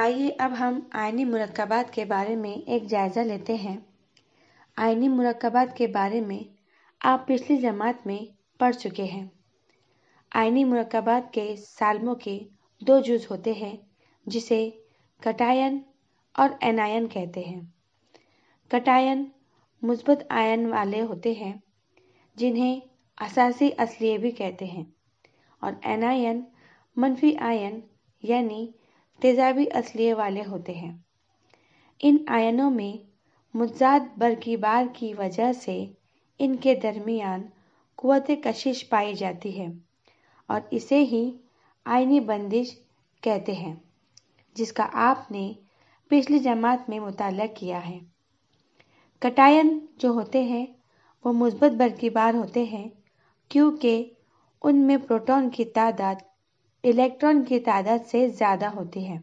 आइए अब हम आयनी मरकबात के बारे में एक जायज़ा लेते हैं आयनी मरकबात के बारे में आप पिछली जमात में पढ़ चुके हैं आयनी मरकबात के सालमों के दो जुज होते हैं जिसे कटायन और एनायन कहते हैं कटायन मुस्बत आयन वाले होते हैं जिन्हें असासी असलिए भी कहते हैं और एनायन मनफी आयन यानी तेजाबी असलिये वाले होते हैं इन आयनों में मुजाद बरकीबार की वजह से इनके दरमियान कुत कशिश पाई जाती है और इसे ही आयनी बंदिश कहते हैं जिसका आपने पिछली जमात में मुताल किया है कटायन जो होते हैं वो मुस्बत बरकीबार होते हैं क्योंकि उनमें प्रोटॉन की तादाद इलेक्ट्रॉन की तादाद से ज़्यादा होती है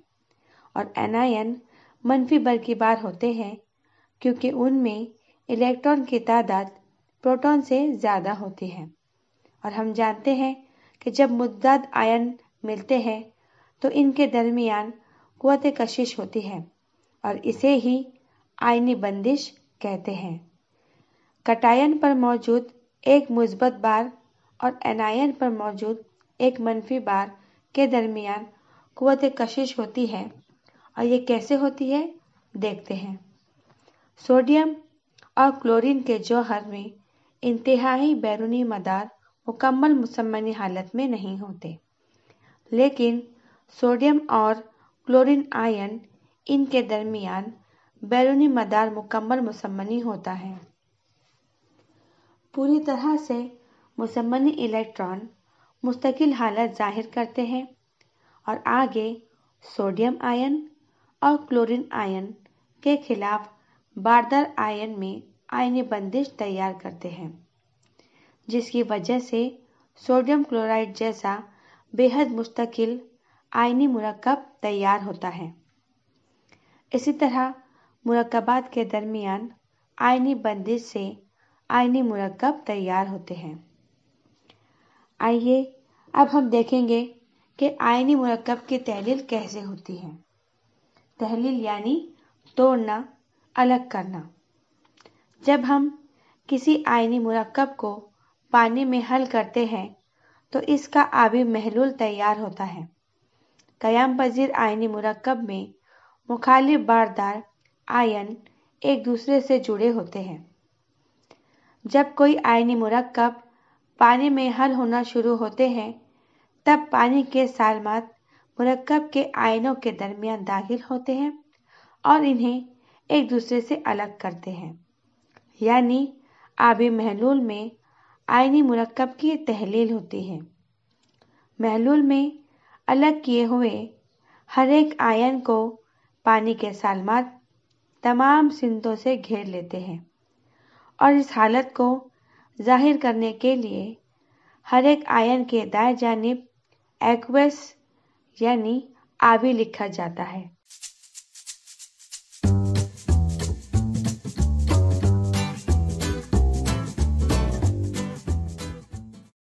और एनायन मनफी बार होते हैं क्योंकि उनमें इलेक्ट्रॉन की तादाद प्रोटॉन से ज़्यादा होती है और हम जानते हैं कि जब मुद्दात आयन मिलते हैं तो इनके दरमियान कुत कशिश होती है और इसे ही आयनी बंदिश कहते हैं कटायन पर मौजूद एक मुस्बत बार और एनायन पर मौजूद एक मनफी बार के दरमियान कुत कशिश होती है और ये कैसे होती है देखते हैं सोडियम और क्लोरीन के जौहर में इंतहाई बैरूनी मदार मुकम्मल मुसमनी हालत में नहीं होते लेकिन सोडियम और क्लोरीन आयन इनके दरमियान बैरूनी मदार मुकम्मल मुसमनी होता है पूरी तरह से मुसमनी इलेक्ट्रॉन मुस्तकिल हालत जाहिर करते हैं और आगे सोडियम आयन और क्लोरीन आयन के खिलाफ बारदार आयन में आयनी बंदिश तैयार करते हैं जिसकी वजह से सोडियम क्लोराइड जैसा बेहद मुस्तकिल आयनी मरकब तैयार होता है इसी तरह मुरकबात के दरमियान आयनी बंदिश से आयनी मरकब तैयार होते हैं आइए अब हम देखेंगे कि आयनी मरकब की तहलील कैसे होती है तहलील यानी तोड़ना अलग करना जब हम किसी आयनी मरकब को पानी में हल करते हैं तो इसका आबी महलूल तैयार होता है कयाम पजीर आयनी मरकब में मुखालिफ बारदार आयन एक दूसरे से जुड़े होते हैं जब कोई आयनी मरकब पानी में हल होना शुरू होते हैं तब पानी के सालमात मरकब के आयनों के दरमियान दाखिल होते हैं और इन्हें एक दूसरे से अलग करते हैं यानी आबी महलूल में आयनी मरकब की तहलील होती है महलूल में अलग किए हुए हर एक आयन को पानी के सालमात तमाम सिंतों से घेर लेते हैं और इस हालत को जाहिर करने के लिए हर एक आयन के दाएं जानब एक्वेस यानी आवी लिखा जाता है